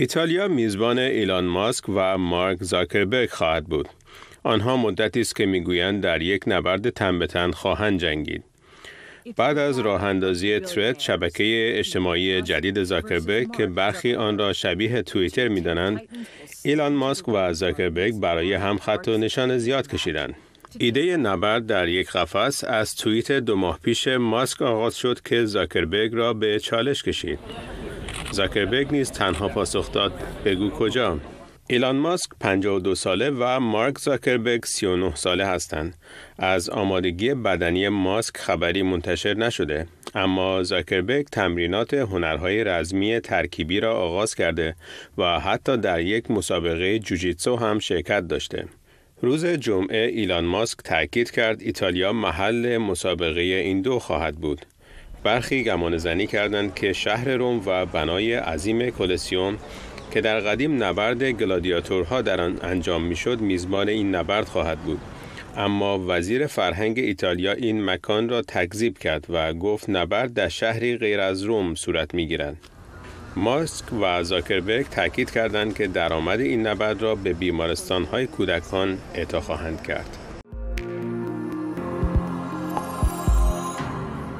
ایتالیا میزبان ایلان ماسک و مارک زاکربرگ خواهد بود. آنها مدتی است که میگویند در یک نبرد تن به تن خواهند جنگید. بعد از راه اندازی ترد شبکه اجتماعی جدید زاکربرگ که برخی آن را شبیه توییتر میدانند ایلان ماسک و زاکربرگ برای هم خط و نشان زیاد کشیدند ایده نبرد در یک قفس از توییت دو ماه پیش ماسک آغاز شد که زاکربرگ را به چالش کشید زاکربرگ نیز تنها پاسخ داد بگو کجا ایلان ماسک 52 ساله و مارک زاکربرگ 39 ساله هستند. از آمادگی بدنی ماسک خبری منتشر نشده، اما زاکربرگ تمرینات هنرهای رزمی ترکیبی را آغاز کرده و حتی در یک مسابقه جوجیتسو هم شرکت داشته. روز جمعه ایلان ماسک تاکید کرد ایتالیا محل مسابقه این دو خواهد بود. برخی گمان زنی کردند که شهر روم و بنای عظیم کلسیوم که در قدیم نبرد گلادیاتورها در آن انجام میشد میزبان این نبرد خواهد بود اما وزیر فرهنگ ایتالیا این مکان را تکذیب کرد و گفت نبرد در شهری غیر از روم صورت میگیرد ماسک و زاکربرگ تاکید کردند که درآمد این نبرد را به بیمارستان‌های کودکان اعطا خواهند کرد